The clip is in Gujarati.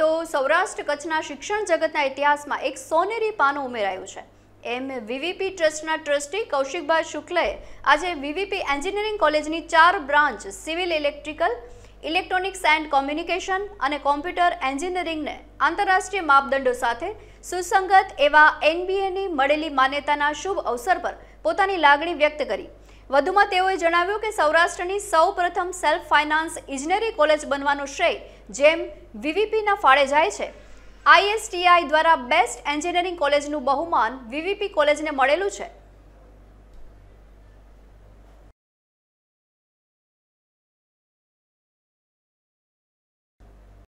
તો સૌરાષ્ટ્ર કચ્છના શિક્ષણ જગતના ઇતિહાસમાં એક સોનેરી પાનું ઉમેરાયું છે એમ વીવીપી ટ્રસ્ટના ટ્રસ્ટી કૌશિકભાઈ શુક્લએ આજે વીવીપી એન્જિનિયરિંગ કોલેજની ચાર branch civil electrical electronics and communication અને કોમ્પ્યુટર એન્જિનિયરિંગને આંતરરાષ્ટ્રીય માપદંડો સાથે સુસંગત એવા એનબીએની મળેલી માન્યતાના શુભ અવસર પર પોતાની લાગણી વ્યક્ત કરી વધુમાં તેઓએ જણાવ્યું કે સૌરાષ્ટ્રની સૌપ્રથમ સેલ્ફ ફાઇનાન્સ ઇજનેરી કોલેજ બનવાનું શ્રેય જેમ વીવીપીના ફાળે જાય છે આઈએસટીઆઈ દ્વારા બેસ્ટ એન્જિનિયરિંગ કોલેજનું બહુમાન વીવીપી કોલેજને મળેલું છે